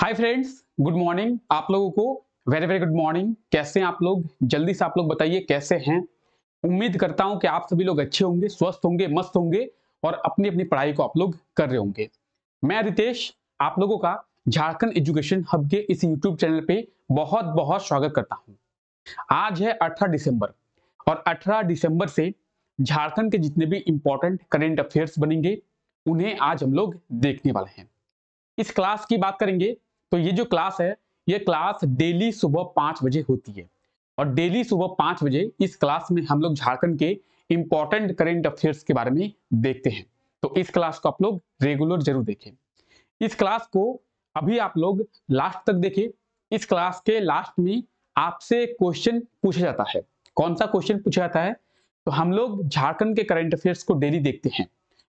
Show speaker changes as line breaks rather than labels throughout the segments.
hi friends good morning आप लोगों को वेरी वेरी गुड मॉर्निंग कैसे हैं आप लोग जल्दी से आप लोग बताइए कैसे हैं उम्मीद करता हूं कि आप सभी लोग अच्छे होंगे स्वस्थ होंगे मस्त होंगे और अपनी अपनी पढ़ाई को आप लोग कर रहे होंगे मैं रितेश आप लोगों का झारखंड एजुकेशन हब के इस यूट्यूब चैनल पे बहुत बहुत स्वागत करता हूँ आज है अठारह दिसंबर और अठारह दिसंबर से झारखंड के जितने भी इंपॉर्टेंट करेंट अफेयर्स बनेंगे उन्हें आज हम लोग देखने वाले हैं इस क्लास की बात करेंगे तो ये जो क्लास है ये क्लास डेली सुबह पाँच बजे होती है और डेली सुबह पाँच बजे इस क्लास में हम लोग झारखंड के इम्पॉर्टेंट करेंट अफेयर्स के बारे में देखते हैं तो इस क्लास को आप लोग रेगुलर जरूर देखें इस क्लास को अभी आप लोग लास्ट तक देखें इस क्लास के लास्ट में आपसे क्वेश्चन पूछा जाता है कौन सा क्वेश्चन पूछा जाता है तो हम लोग झारखंड के करंट अफेयर्स को डेली देखते हैं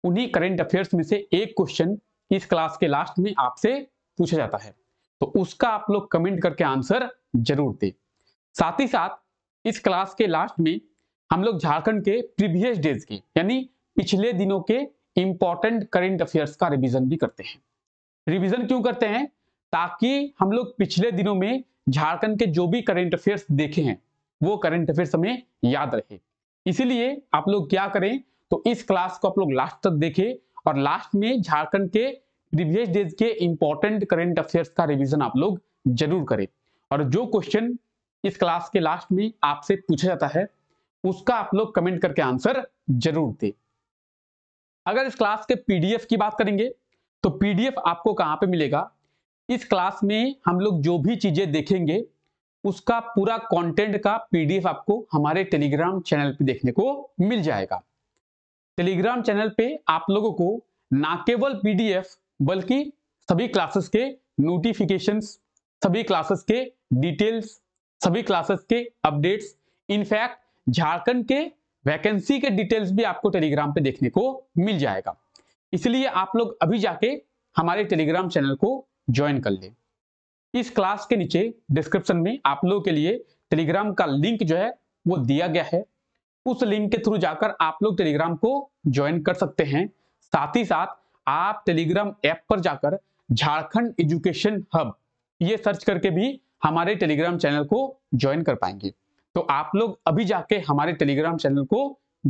उन्हीं करेंट अफेयर्स में से एक क्वेश्चन इस क्लास के लास्ट में आपसे पूछा जाता है तो उसका आप लोग कमेंट करके आंसर जरूर दें साथ ही साथ इस क्लास के लास्ट में हम लोग झारखंड के प्रीवियस डेज के यानी पिछले दिनों के इंपॉर्टेंट करेंट अफेयर्स का रिवीजन भी करते हैं रिवीजन क्यों करते हैं ताकि हम लोग पिछले दिनों में झारखंड के जो भी करेंट अफेयर्स देखे हैं वो करंट अफेयर्स हमें याद रहे इसीलिए आप लोग क्या करें तो इस क्लास को आप लोग लास्ट तक देखे और लास्ट में झारखंड के प्रीवियस डेज के इंपॉर्टेंट करेंट अफेयर्स का रिविजन आप लोग जरूर करें और जो क्वेश्चन इस क्लास के लास्ट में आपसे पूछा जाता है उसका आप लोग कमेंट करके आंसर जरूर दें अगर इस क्लास के पीडीएफ की बात करेंगे तो पीडीएफ आपको कहाँ पे मिलेगा इस क्लास में हम लोग जो भी चीजें देखेंगे उसका पूरा कंटेंट का पीडीएफ आपको हमारे टेलीग्राम चैनल पे देखने को मिल जाएगा टेलीग्राम चैनल पे आप लोगों को ना केवल पीडीएफ बल्कि सभी क्लासेस के नोटिफिकेशंस सभी क्लासेस के डिटेल्स सभी क्लासेस के अपडेट्स इनफैक्ट झारखंड के वैकेंसी के डिटेल्स भी आपको टेलीग्राम पे देखने को मिल जाएगा इसलिए आप लोग अभी जाके हमारे टेलीग्राम चैनल को ज्वाइन कर लें इस क्लास के नीचे डिस्क्रिप्शन में आप लोगों के लिए टेलीग्राम का लिंक जो है वो दिया गया है उस लिंक के थ्रू जाकर आप लोग टेलीग्राम को ज्वाइन कर सकते हैं साथ ही साथ आप टेलीग्राम ऐप पर जाकर झारखंड एजुकेशन हब ये सर्च करके भी हमारे टेलीग्राम चैनल को ज्वाइन कर पाएंगे तो आप लोग अभी जाके हमारे टेलीग्राम चैनल को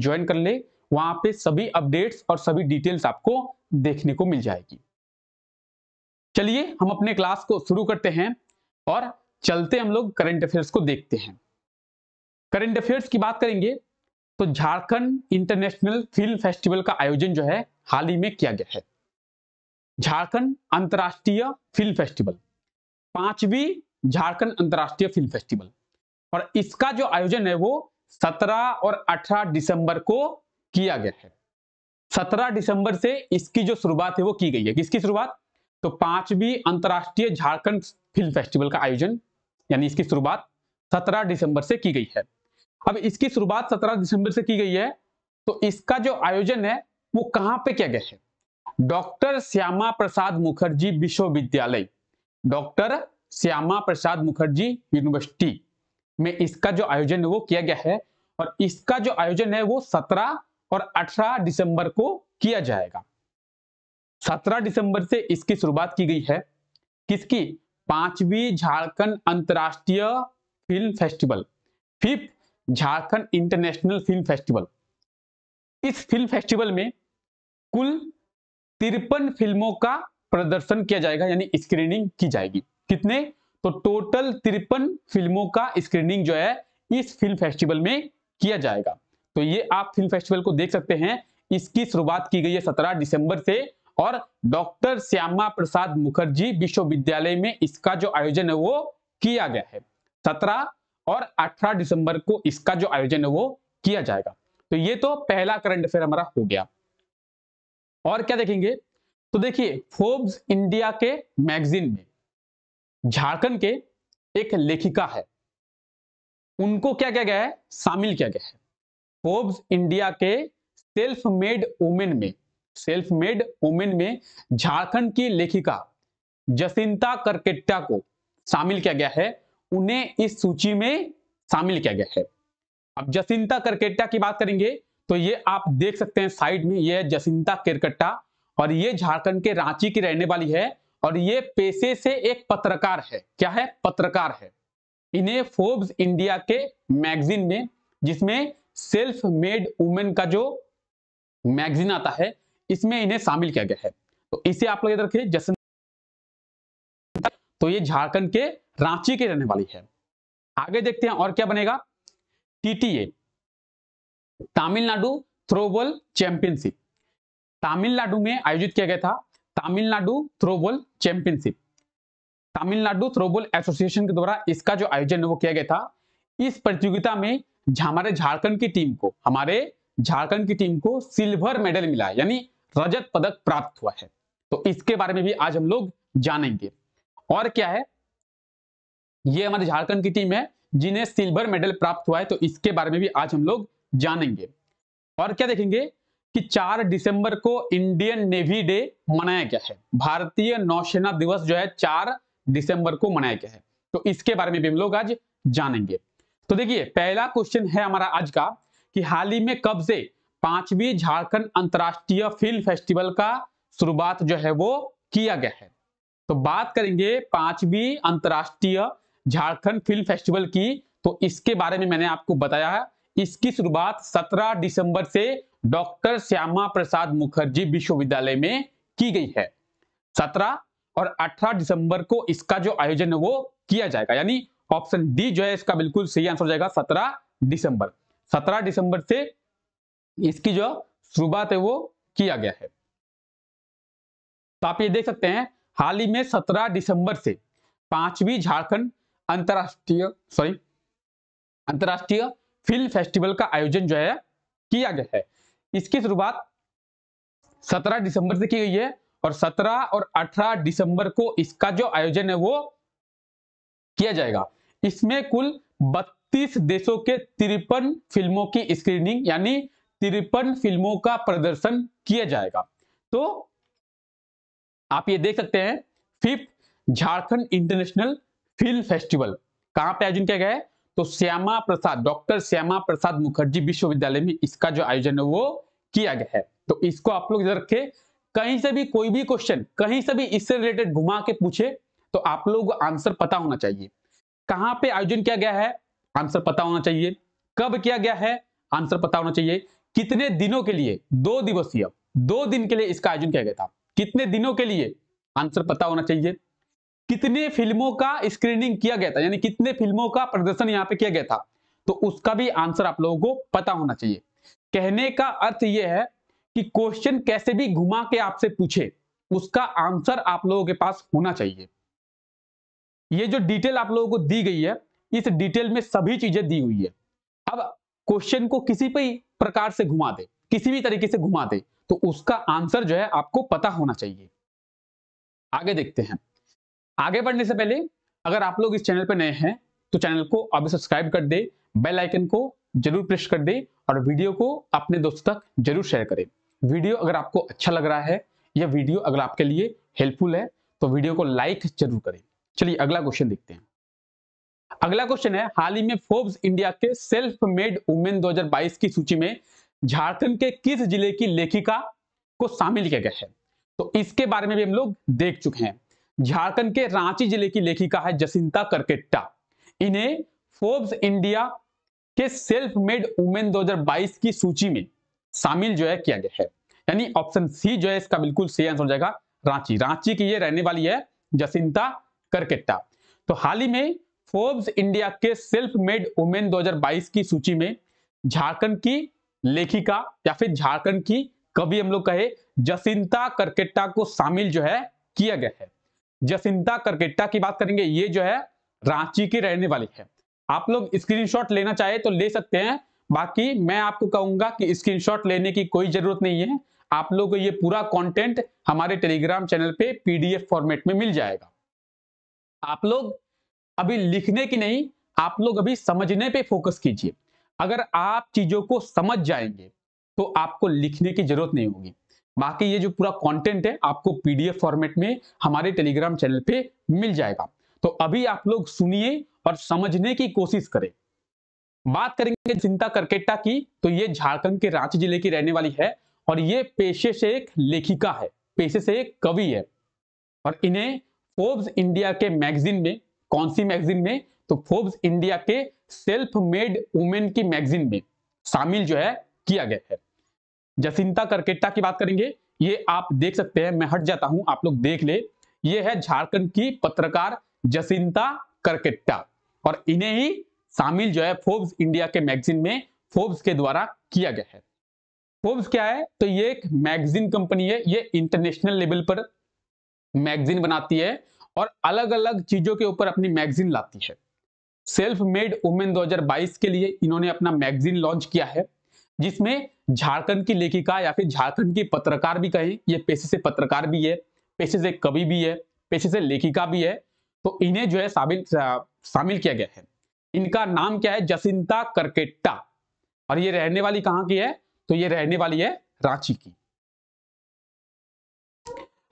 ज्वाइन कर ले वहां पे सभी अपडेट्स और सभी डिटेल्स आपको देखने को मिल जाएगी चलिए हम अपने क्लास को शुरू करते हैं और चलते हम लोग करंट अफेयर्स को देखते हैं करंट अफेयर्स की बात करेंगे तो झारखंड इंटरनेशनल फिल्म फेस्टिवल का आयोजन जो है हाल ही में किया गया है झारखंड अंतर्राष्ट्रीय फिल्म फेस्टिवल पांचवी झारखंड अंतर्राष्ट्रीय फिल्म फेस्टिवल और इसका जो आयोजन है वो 17 और 18 दिसंबर को किया गया है 17 दिसंबर से इसकी जो शुरुआत है वो की गई है किसकी शुरुआत तो पांचवी अंतर्राष्ट्रीय झारखंड फिल्म फेस्टिवल का आयोजन यानी इसकी शुरुआत 17 दिसंबर से की गई है अब इसकी शुरुआत 17 दिसंबर से की गई है तो इसका जो आयोजन है वो कहां पे किया गया है डॉक्टर श्यामा प्रसाद मुखर्जी विश्वविद्यालय डॉक्टर श्यामा प्रसाद मुखर्जी यूनिवर्सिटी में इसका जो आयोजन है वो किया गया है और इसका जो आयोजन है वो 17 और 18 दिसंबर को किया जाएगा 17 दिसंबर से इसकी शुरुआत की गई है किसकी पांचवी झारखंड अंतरराष्ट्रीय film festival fifth Jharkhand international film festival इस फिल्म फेस्टिवल में कुल तिरपन फिल्मों का प्रदर्शन किया जाएगा यानी स्क्रीनिंग की जाएगी कितने तो टोटल तिरपन फिल्मों का स्क्रीनिंग जो है इस फिल्म फेस्टिवल में किया जाएगा तो ये आप फिल्म फेस्टिवल को देख सकते हैं इसकी शुरुआत की गई है सत्रह दिसंबर से और डॉक्टर श्यामा प्रसाद मुखर्जी विश्वविद्यालय में इसका जो आयोजन है वो किया गया है सत्रह और 18 दिसंबर को इसका जो आयोजन है वो किया जाएगा तो ये तो पहला करंट अफेयर हमारा हो गया और क्या देखेंगे तो देखिए फोर्ब्स इंडिया के मैगजीन में झारखंड के एक लेखिका है उनको क्या क्या गया है शामिल किया गया है फोर्ब्स इंडिया के सेल्फ मेड वुमेन में सेल्फ मेड वुमेन में झारखंड की लेखिका जसिंता करकेट्टा को शामिल किया गया है उन्हें इस सूची में शामिल किया गया है अब जसिंता करकेटा की बात करेंगे तो ये आप देख सकते हैं साइड में ये है जसिंता केरकट्टा और ये झारखंड के रांची की रहने वाली है और ये पेशे से एक पत्रकार है क्या है पत्रकार है इन्हें फोर्ब्स इंडिया के मैगजीन में जिसमें सेल्फ मेड वुमेन का जो मैगजीन आता है इसमें इन्हें शामिल किया गया है तो इसे आप लोग याद रखिए जसिंता तो ये झारखंड के रांची की रहने वाली है आगे देखते हैं और क्या बनेगा TTA Tamil Nadu throwball championship Tamil Nadu में आयोजित किया गया था Tamil Nadu throwball championship Tamil Nadu throwball association के द्वारा इसका जो आयोजन वो किया गया था इस प्रतियोगिता में हमारे झारखंड की टीम को हमारे झारखंड की टीम को सिल्वर मेडल मिला है यानी रजत पदक प्राप्त हुआ है तो इसके बारे में भी आज हम लोग जानेंगे और क्या है ये हमारे झारखंड की टीम है जिन्हें सिल्वर मेडल प्राप्त हुआ है तो इसके बारे में भी आज हम लोग जानेंगे और क्या देखेंगे कि 4 दिसंबर को इंडियन नेवी डे मनाया गया है भारतीय नौसेना दिवस जो है 4 दिसंबर को मनाया गया है तो इसके बारे में भी हम लोग आज जानेंगे तो देखिए पहला क्वेश्चन है हमारा आज का कि हाल ही में कब से पांचवी झारखंड अंतर्राष्ट्रीय फिल्म फेस्टिवल का शुरुआत जो है वो किया गया है तो बात करेंगे पांचवी अंतर्राष्ट्रीय झारखंड फिल्म फेस्टिवल की तो इसके बारे में मैंने आपको बताया है इसकी शुरुआत 17 दिसंबर से डॉक्टर श्यामा प्रसाद मुखर्जी विश्वविद्यालय में की गई है 17 और 18 दिसंबर को इसका जो आयोजन है वो किया जाएगा यानी ऑप्शन डी जो है इसका बिल्कुल सही आंसर हो जाएगा 17 दिसंबर 17 दिसंबर से इसकी जो शुरुआत है वो किया गया है तो आप ये देख सकते हैं हाल ही में सत्रह दिसंबर से पांचवी झारखंड अंतरराष्ट्रीय सॉरी अंतरराष्ट्रीय फिल्म फेस्टिवल का आयोजन जो है किया गया है इसकी शुरुआत 17 दिसंबर से की गई है और 17 और 18 दिसंबर को इसका जो आयोजन है वो किया जाएगा इसमें कुल 32 देशों के तिरपन फिल्मों की स्क्रीनिंग यानी तिरपन फिल्मों का प्रदर्शन किया जाएगा तो आप ये देख सकते हैं fifth Jharkhand international film festival कहाँ पे आयोजन किया गया है तो श्यामा प्रसाद डॉक्टर श्यामा प्रसाद मुखर्जी विश्वविद्यालय में इसका जो आयोजन है वो किया गया है तो इसको आप लोग रखे कहीं से भी कोई भी क्वेश्चन कहीं से भी इससे रिलेटेड घुमा के पूछे तो आप लोगों को आंसर पता होना चाहिए कहाँ पे आयोजन किया गया है आंसर पता होना चाहिए कब किया गया है आंसर पता होना चाहिए कितने दिनों के लिए दो दिवसीय दो दिन के लिए इसका आयोजन किया गया था कितने दिनों के लिए आंसर पता होना चाहिए कितने फिल्मों का स्क्रीनिंग किया गया था यानी कितने फिल्मों का प्रदर्शन यहाँ पे किया गया था तो उसका भी आंसर आप लोगों को पता होना चाहिए कहने का अर्थ यह है कि क्वेश्चन कैसे भी घुमा के आपसे पूछे उसका आंसर आप लोगों के पास होना चाहिए ये जो डिटेल आप लोगों को दी गई है इस डिटेल में सभी चीजें दी हुई है अब क्वेश्चन को किसी भी प्रकार से घुमा दे किसी भी तरीके से घुमा दे तो उसका आंसर जो है आपको पता होना चाहिए आगे देखते हैं आगे बढ़ने से पहले अगर आप लोग इस चैनल पर नए हैं तो चैनल को अभी सब्सक्राइब कर दे बेल आइकन को जरूर प्रेस कर दे और वीडियो को अपने दोस्तों तक जरूर शेयर करें वीडियो अगर आपको अच्छा लग रहा है या वीडियो अगर आपके लिए हेल्पफुल है तो वीडियो को लाइक जरूर करें चलिए अगला क्वेश्चन देखते हैं अगला क्वेश्चन है हाल ही में फोर्ब्स इंडिया के सेल्फ मेड वुमेन 2022 की सूची में झारखंड के किस जिले की लेखिका को शामिल किया गया है तो इसके बारे में भी हम लोग देख चुके हैं झारखंड के रांची जिले की लेखिका है जसिंता करकेट्टा इन्हें फोर्ब्स इंडिया के सेल्फ मेड वुमेन 2022 की सूची में शामिल जो है किया गया है यानी ऑप्शन सी जो है इसका बिल्कुल सही आंसर हो जाएगा रांची रांची की ये रहने वाली है जसिंता करकेट्टा तो हाल ही में फोर्ब्स इंडिया के सेल्फ मेड वुमेन 2022 की सूची में झारखंड की लेखिका या फिर झारखंड की कवि हम लोग कहे जसिंता करकेट्टा को शामिल जो है किया गया है जसिंता करकेट्टा की बात करेंगे ये जो है रांची की रहने वाली है आप लोग स्क्रीनशॉट लेना चाहे तो ले सकते हैं बाकी मैं आपको कहूंगा कि स्क्रीनशॉट लेने की कोई जरूरत नहीं है आप लोग को ये पूरा कंटेंट हमारे टेलीग्राम चैनल पे पीडीएफ फॉर्मेट में मिल जाएगा आप लोग अभी लिखने की नहीं आप लोग अभी समझने पे फोकस कीजिए अगर आप चीजों को समझ जाएंगे तो आपको लिखने की जरूरत नहीं होगी बाकी ये जो पूरा कंटेंट है आपको पीडीएफ फॉर्मेट में हमारे टेलीग्राम चैनल पे मिल जाएगा तो अभी आप लोग सुनिए और समझने की कोशिश करें बात करेंगे चिंता करकेटा की तो ये झारखंड के रांची जिले की रहने वाली है और ये पेशे से एक लेखिका है पेशे से एक कवि है और इन्हें फोर्ब्स इंडिया के मैगजीन में कौन सी मैगजीन में तो फोर्ब्स इंडिया के सेल्फ मेड वुमेन की मैगजीन में शामिल जो है किया गया है जसिंता करकेट्टा की बात करेंगे ये आप देख सकते हैं मैं हट जाता हूं आप लोग देख ले ये है झारखंड की पत्रकार जसिंता करकेट्टा और इन्हें ही शामिल जो है फोर्ब्स इंडिया के मैगजीन में फोर्ब्स के द्वारा किया गया है फोर्ब्स क्या है तो ये एक मैगजीन कंपनी है ये इंटरनेशनल लेवल पर मैगजीन बनाती है और अलग अलग चीजों के ऊपर अपनी मैगजीन लाती है सेल्फ मेड वुमेन 2022 के लिए इन्होंने अपना मैगजीन लॉन्च किया है जिसमें झारखंड की लेखिका या फिर झारखंड की पत्रकार भी कहें ये पेशे से पत्रकार भी है पेशे से कवि भी है पेशे से लेखिका भी है तो इन्हें जो है शामिल शामिल किया गया है इनका नाम क्या है जसिंता करकेट्टा और ये रहने वाली कहाँ की है तो ये रहने वाली है रांची की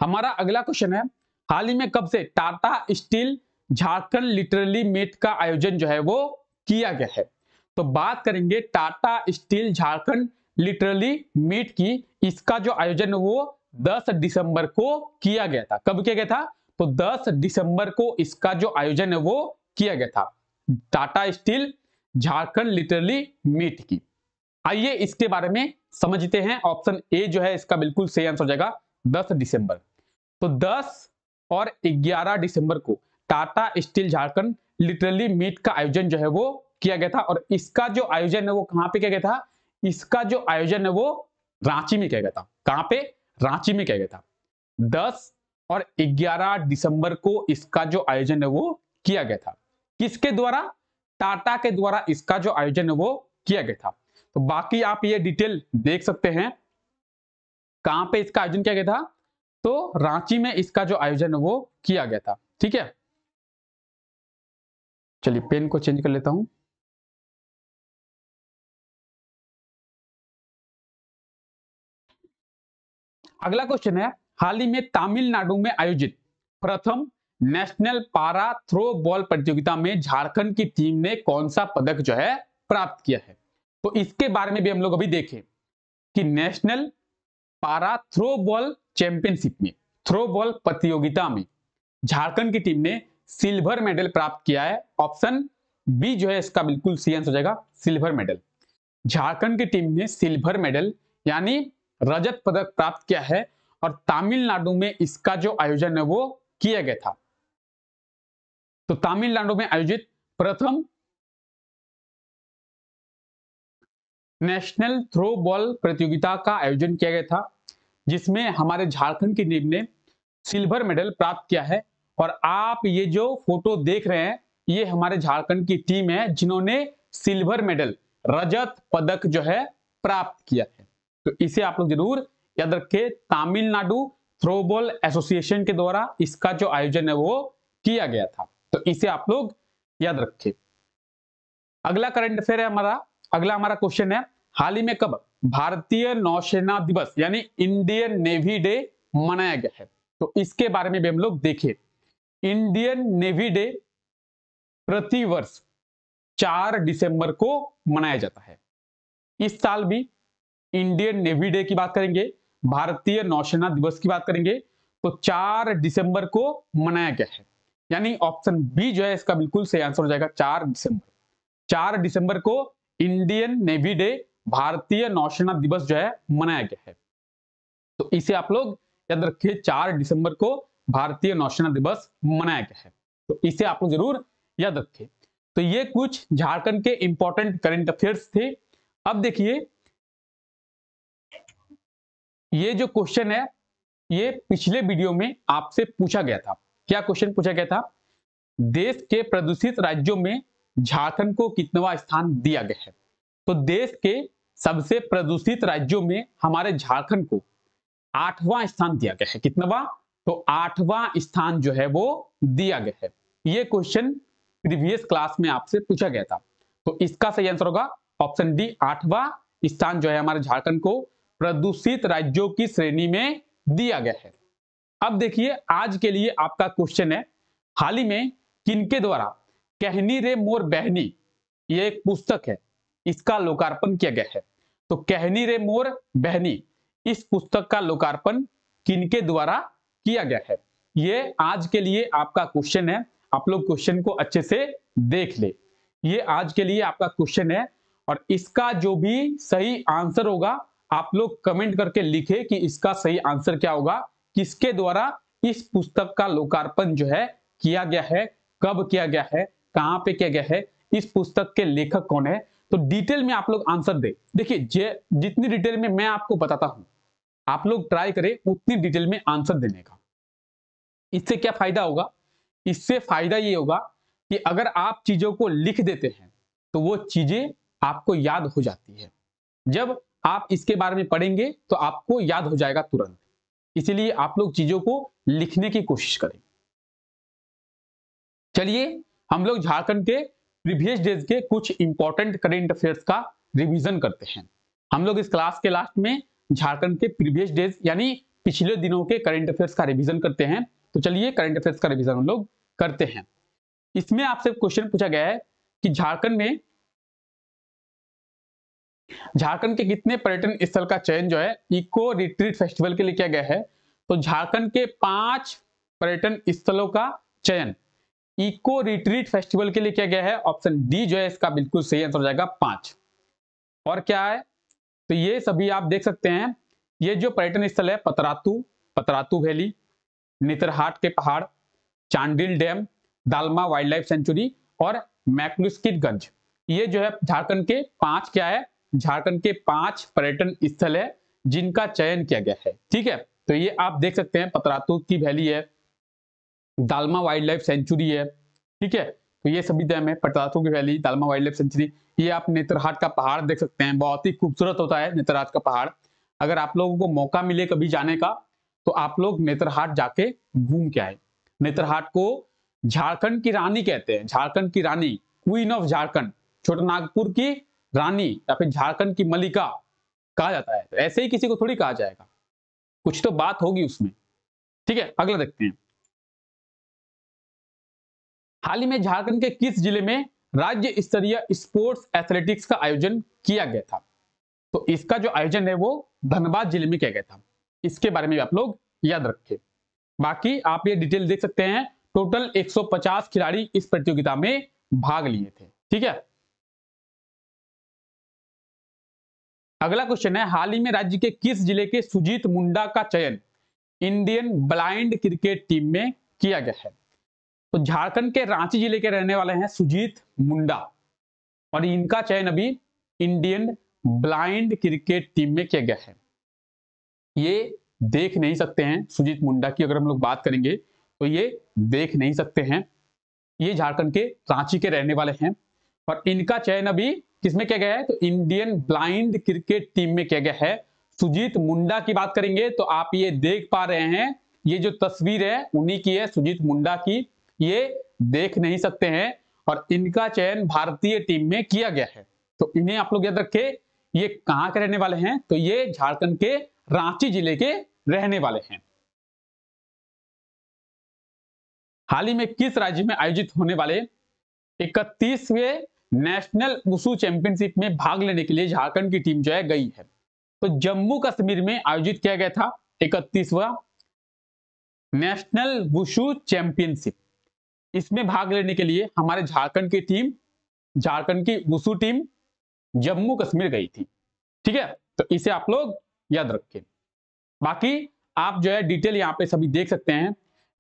हमारा अगला क्वेश्चन है हाल ही में कब से Tata steel Jharkhand literary meet का आयोजन जो है वो किया गया है तो बात करेंगे Tata steel Jharkhand literary meet की इसका जो आयोजन वो 10 दिसंबर को किया गया था कब किया गया था तो 10 दिसंबर को इसका जो आयोजन है वो किया गया था Tata steel Jharkhand literary meet की आइए इसके बारे में समझते हैं ऑप्शन ए जो है इसका बिल्कुल सही आंसर हो जाएगा 10 दिसंबर तो 10 और 11 दिसंबर को Tata steel Jharkhand literary meet का आयोजन जो है वो किया गया था और इसका जो आयोजन है वो कहां पे किया गया था इसका जो आयोजन है वो रांची में किया गया था कहां पे रांची में किया गया था दस और 11 दिसंबर को इसका जो आयोजन है वो किया गया था किसके द्वारा टाटा के द्वारा इसका जो आयोजन है वो किया गया था तो बाकी आप ये डिटेल देख सकते हैं कहां पे इसका आयोजन किया गया था तो रांची में इसका जो आयोजन है वो किया गया था ठीक है चलिए पेन को चेंज कर लेता हूं अगला क्वेश्चन है हाल ही में तमिलनाडु में आयोजित प्रथम नेशनल पारा थ्रो बॉल प्रतियोगिता में झारखंड की टीम ने कौन सा पदक जो है प्राप्त किया है तो इसके बारे में भी हम लोग अभी देखें कि national para throw ball championship में थ्रो बॉल प्रतियोगिता में झारखंड की टीम ने सिल्वर मेडल प्राप्त किया है ऑप्शन बी जो है इसका बिल्कुल सी आंसर हो जाएगा सिल्वर मेडल झारखंड की टीम ने सिल्वर मेडल यानी रजत पदक प्राप्त किया है और तमिलनाडु में इसका जो आयोजन है वो किया गया था तो तमिलनाडु में आयोजित प्रथम नेशनल थ्रो बॉल प्रतियोगिता का आयोजन किया गया था जिसमें हमारे झारखंड की टीम ने सिल्वर मेडल प्राप्त किया है और आप ये जो फोटो देख रहे हैं ये हमारे झारखंड की टीम है जिन्होंने सिल्वर मेडल रजत पदक जो है प्राप्त किया है तो इसे आप लोग जरूर याद रखे तमिलनाडु थ्रोबॉल एसोसिएशन के द्वारा इसका जो आयोजन है वो किया गया था तो इसे आप लोग याद रखे अगला करंट अफेयर है हमारा अगला हमारा क्वेश्चन है हाल ही में कब भारतीय नौसेना दिवस यानी इंडियन नेवी डे मनाया गया है तो इसके बारे में भी हम लोग देखें इंडियन नेवी डे प्रतिवर्ष चार दिसंबर को मनाया जाता है इस साल भी इंडियन नेवी डे की बात करेंगे भारतीय नौसेना दिवस की बात करेंगे तो चार दिसंबर को मनाया गया है यानी ऑप्शन बी जो है इसका बिल्कुल सही आंसर हो जाएगा चार दिसंबर चार दिसंबर को इंडियन नेवी डे भारतीय नौसेना दिवस जो है मनाया गया है तो इसे आप लोग याद रखिए चार दिसंबर को भारतीय नौसेना दिवस मनाया गया है तो इसे आप लोग जरूर याद रखिए तो ये कुछ झारखंड के इंपॉर्टेंट करंट अफेयर्स थे अब देखिए ये जो क्वेश्चन है ये पिछले वीडियो में आपसे पूछा गया था क्या क्वेश्चन पूछा गया था देश के प्रदूषित राज्यों में झारखंड को कितनावा स्थान दिया गया है तो देश के सबसे प्रदूषित राज्यों में हमारे झारखंड को आठवां स्थान दिया गया है कितनावा तो आठवां स्थान जो है वो दिया गया है ये क्वेश्चन प्रीवियस क्लास में आपसे पूछा गया था तो इसका सही आंसर होगा ऑप्शन डी आठवां स्थान जो है हमारे झारखंड को प्रदूषित राज्यों की श्रेणी में दिया गया है अब देखिए आज के लिए आपका क्वेश्चन है हाल ही में किनके द्वारा कहनी रे मोर बहनी ये एक पुस्तक है इसका लोकार्पण किया गया है तो कहनी रे मोर बहनी इस पुस्तक का लोकार्पण किनके द्वारा किया गया है ये आज के लिए आपका क्वेश्चन है आप लोग क्वेश्चन को अच्छे से देख ले ये आज के लिए आपका क्वेश्चन है और इसका जो भी सही आंसर होगा आप लोग कमेंट करके लिखे कि इसका सही आंसर क्या होगा किसके द्वारा इस पुस्तक का लोकार्पण जो है किया गया है कब किया गया है कहाँ पे किया गया है इस पुस्तक के लेखक कौन है तो डिटेल में आप लोग आंसर दे देखिए जितनी डिटेल में मैं आपको बताता हूं आप लोग ट्राई करें उतनी डिटेल में आंसर देने का इससे क्या फायदा होगा इससे फायदा ये होगा कि अगर आप चीजों को लिख देते हैं तो वो चीजें आपको याद हो जाती है जब आप इसके बारे में पढ़ेंगे तो आपको याद हो जाएगा तुरंत इसीलिए आप लोग चीजों को लिखने की कोशिश करें चलिए हम लोग झारखंड के प्रीवियस डेज के कुछ इंपॉर्टेंट करेंट अफेयर्स का रिवीजन करते हैं हम लोग इस क्लास के लास्ट में झारखंड के प्रीवियस डेज यानी पिछले दिनों के करंट अफेयर्स का रिवीजन करते हैं तो चलिए करंट अफेयर्स का रिवीजन हम लोग करते हैं इसमें आपसे क्वेश्चन पूछा गया है कि झारखंड में झारखंड के कितने पर्यटन स्थल का चयन जो है इको रिट्रीट फेस्टिवल के लिए किया गया है तो झारखंड के पांच पर्यटन स्थलों का चयन इको रिट्रीट फेस्टिवल के लिए किया गया है ऑप्शन डी जो है इसका बिल्कुल सही आंसर हो जाएगा पांच और क्या है तो ये सभी आप देख सकते हैं ये जो पर्यटन स्थल है पतरातू पतरातू वैली नेतरहाट के पहाड़ Chandil dam Dalma wild life sanctuary और मैकलुस्किटगंज ये जो है झारखंड के पांच क्या है झारखंड के पांच पर्यटन स्थल है जिनका चयन किया गया है ठीक है तो ये आप देख सकते हैं पतरातू की वैली है दालमा वाइल्ड लाइफ सेंचुरी है ठीक है तो ये सभी डैम है पटरातू की valley Dalma wild life sanctuary ये आप नेत्रहाट का पहाड़ देख सकते हैं बहुत ही खूबसूरत होता है नेत्रहाट का पहाड़ अगर आप लोगों को मौका मिले कभी जाने का तो आप लोग नेत्रहाट जाके घूम के आए नेत्रहाट को झारखंड की रानी कहते हैं झारखंड की रानी क्वीन ऑफ झारखंड छोटा नागपुर की रानी या फिर झारखंड की मलिका कहा जाता है तो ऐसे ही किसी को थोड़ी कहा जाएगा कुछ तो बात होगी उसमें ठीक है अगला देखते हैं हाल ही में झारखंड के किस जिले में राज्य स्तरीय स्पोर्ट्स एथलेटिक्स का आयोजन किया गया था तो इसका जो आयोजन है वो धनबाद जिले में किया गया था इसके बारे में भी आप लोग याद रखें बाकी आप ये डिटेल देख सकते हैं टोटल 150 खिलाड़ी इस प्रतियोगिता में भाग लिए थे ठीक है अगला क्वेश्चन है हाल ही में राज्य के किस जिले के सुजीत मुंडा का चयन इंडियन ब्लाइंड क्रिकेट टीम में किया गया है तो झारखंड के रांची जिले के रहने वाले हैं सुजीत मुंडा और इनका चयन अभी इंडियन ब्लाइंड क्रिकेट टीम में किया गया है ये देख नहीं सकते हैं सुजीत मुंडा की अगर हम लोग बात करेंगे तो ये देख नहीं सकते हैं ये झारखंड के रांची के रहने वाले हैं और इनका चयन अभी किसमें किया गया है तो इंडियन ब्लाइंड क्रिकेट टीम में किया गया है सुजीत मुंडा की बात करेंगे तो आप ये देख पा रहे हैं ये जो तस्वीर है उन्हीं की है सुजीत मुंडा की ये देख नहीं सकते हैं और इनका चयन भारतीय टीम में किया गया है तो इन्हें आप लोग याद रखे ये कहां के रहने वाले हैं तो ये झारखंड के रांची जिले के रहने वाले हैं हाल ही में किस राज्य में आयोजित होने वाले इकतीसवे नेशनल वुसू चैंपियनशिप में भाग लेने के लिए झारखंड की टीम जो है गई है तो जम्मू कश्मीर में आयोजित किया गया था इकतीसवा नेशनल वुशु चैंपियनशिप इसमें भाग लेने के लिए हमारे झारखंड की टीम झारखंड की वुसू टीम जम्मू कश्मीर गई थी ठीक है तो इसे आप लोग याद रखें बाकी आप जो है डिटेल यहाँ पे सभी देख सकते हैं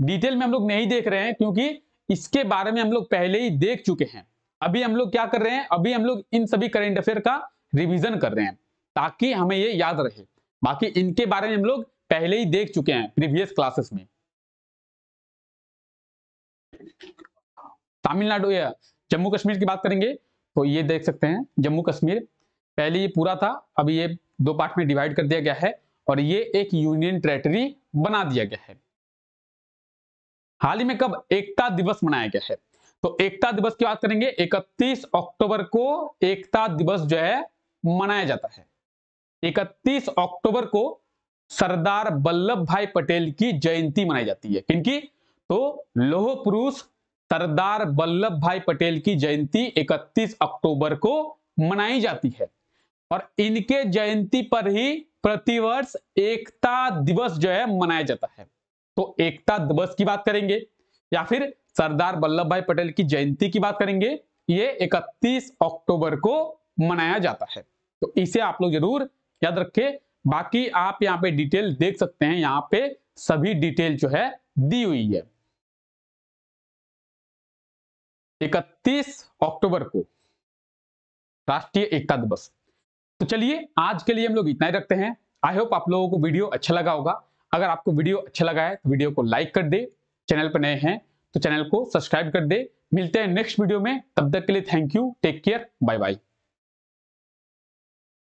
डिटेल में हम लोग नहीं देख रहे हैं क्योंकि इसके बारे में हम लोग पहले ही देख चुके हैं अभी हम लोग क्या कर रहे हैं अभी हम लोग इन सभी करेंट अफेयर का रिविजन कर रहे हैं ताकि हमें ये याद रहे बाकी इनके बारे में हम लोग पहले ही देख चुके हैं प्रीवियस क्लासेस में तमिलनाडु या जम्मू कश्मीर की बात करेंगे तो ये देख सकते हैं जम्मू कश्मीर पहले ये पूरा था अभी ये दो पार्ट में डिवाइड कर दिया गया है और ये एक यूनियन टेरेटरी बना दिया गया है हाल ही में कब एकता दिवस मनाया गया है तो एकता दिवस की बात करेंगे 31 अक्टूबर को एकता दिवस जो है मनाया जाता है 31 अक्टूबर को सरदार वल्लभ भाई पटेल की जयंती मनाई जाती है क्योंकि तो लोह पुरुष सरदार वल्लभ भाई पटेल की जयंती 31 अक्टूबर को मनाई जाती है और इनके जयंती पर ही प्रतिवर्ष एकता दिवस जो है मनाया जाता है तो एकता दिवस की बात करेंगे या फिर सरदार वल्लभ भाई पटेल की जयंती की बात करेंगे ये 31 अक्टूबर को मनाया जाता है तो इसे आप लोग जरूर याद रखें बाकी आप यहाँ पे डिटेल देख सकते हैं यहाँ पे सभी डिटेल जो है दी हुई है 31 अक्टूबर को राष्ट्रीय एकता दिवस तो चलिए आज के लिए हम लोग इतना ही रखते हैं आई होप आप लोगों को वीडियो अच्छा लगा होगा अगर आपको वीडियो अच्छा लगा है तो वीडियो को लाइक कर दे चैनल पर नए हैं तो चैनल को सब्सक्राइब कर दे मिलते हैं नेक्स्ट वीडियो में तब तक के लिए thank you take care bye bye